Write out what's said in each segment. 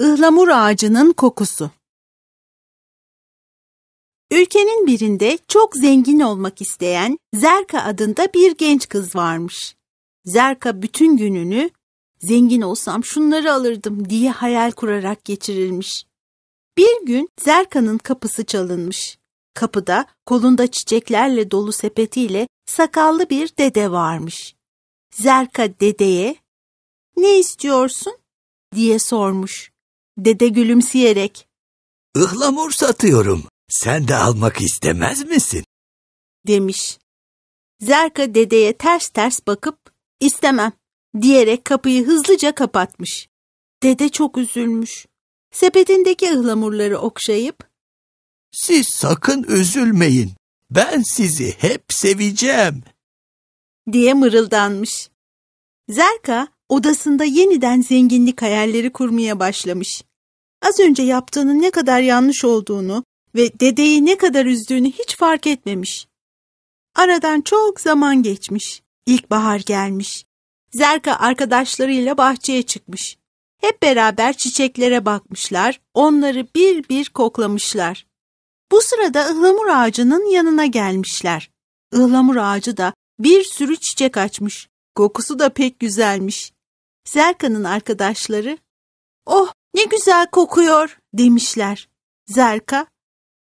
Ihlamur ağacının kokusu. Ülkenin birinde çok zengin olmak isteyen Zerka adında bir genç kız varmış. Zerka bütün gününü zengin olsam şunları alırdım diye hayal kurarak geçirilmiş. Bir gün Zerka'nın kapısı çalınmış. Kapıda kolunda çiçeklerle dolu sepetiyle sakallı bir dede varmış. Zerka dedeye "Ne istiyorsun?" diye sormuş. Dede gülümseyerek. Ihlamur satıyorum. Sen de almak istemez misin? Demiş. Zerka dedeye ters ters bakıp istemem diyerek kapıyı hızlıca kapatmış. Dede çok üzülmüş. Sepetindeki ıhlamurları okşayıp siz sakın üzülmeyin. Ben sizi hep seveceğim. Diye mırıldanmış. Zerka odasında yeniden zenginlik hayalleri kurmaya başlamış az önce yaptığının ne kadar yanlış olduğunu ve dedeyi ne kadar üzdüğünü hiç fark etmemiş. Aradan çok zaman geçmiş. İlkbahar gelmiş. Zerka arkadaşlarıyla bahçeye çıkmış. Hep beraber çiçeklere bakmışlar, onları bir bir koklamışlar. Bu sırada ıhlamur ağacının yanına gelmişler. Ihlamur ağacı da bir sürü çiçek açmış. Kokusu da pek güzelmiş. Zerka'nın arkadaşları, "Oh, ne güzel kokuyor demişler. Zerka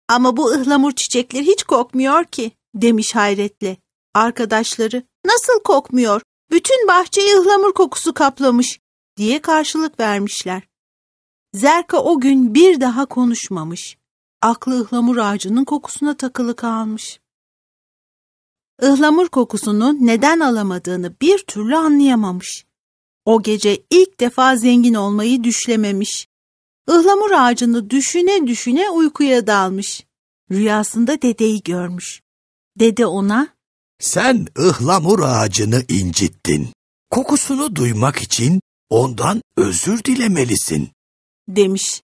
ama bu ıhlamur çiçekleri hiç kokmuyor ki demiş hayretle. Arkadaşları nasıl kokmuyor? Bütün bahçeyi ıhlamur kokusu kaplamış diye karşılık vermişler. Zerka o gün bir daha konuşmamış. Aklı ıhlamur ağacının kokusuna takılı kalmış. Ihlamur kokusunu neden alamadığını bir türlü anlayamamış. O gece ilk defa zengin olmayı düşlememiş. Ihlamur ağacını düşüne düşüne uykuya dalmış. Rüyasında dedeyi görmüş. Dede ona, ''Sen ıhlamur ağacını incittin. Kokusunu duymak için ondan özür dilemelisin.'' demiş.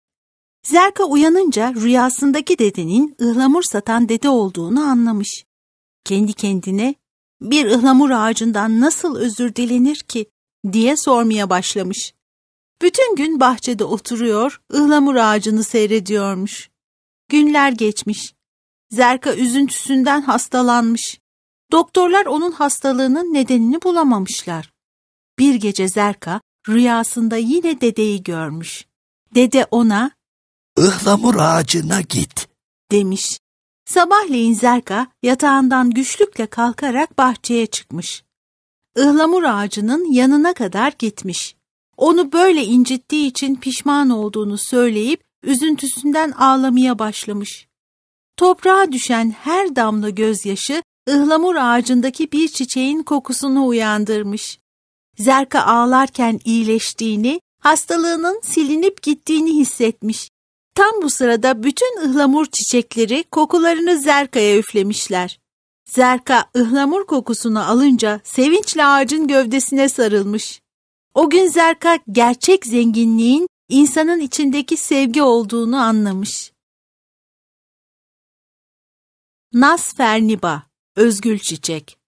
Zerka uyanınca rüyasındaki dedenin ıhlamur satan dede olduğunu anlamış. Kendi kendine bir ıhlamur ağacından nasıl özür dilenir ki diye sormaya başlamış. Bütün gün bahçede oturuyor, ıhlamur ağacını seyrediyormuş. Günler geçmiş. Zerka üzüntüsünden hastalanmış. Doktorlar onun hastalığının nedenini bulamamışlar. Bir gece Zerka rüyasında yine dedeyi görmüş. Dede ona ''Ihlamur ağacına git'' demiş. Sabahleyin Zerka yatağından güçlükle kalkarak bahçeye çıkmış ıhlamur ağacının yanına kadar gitmiş. Onu böyle incittiği için pişman olduğunu söyleyip üzüntüsünden ağlamaya başlamış. Toprağa düşen her damla gözyaşı ıhlamur ağacındaki bir çiçeğin kokusunu uyandırmış. Zerka ağlarken iyileştiğini, hastalığının silinip gittiğini hissetmiş. Tam bu sırada bütün ıhlamur çiçekleri kokularını Zerka'ya üflemişler. Zerka ıhlamur kokusunu alınca sevinçle ağacın gövdesine sarılmış. O gün Zerka gerçek zenginliğin insanın içindeki sevgi olduğunu anlamış. Nas Ferniba, Özgül Çiçek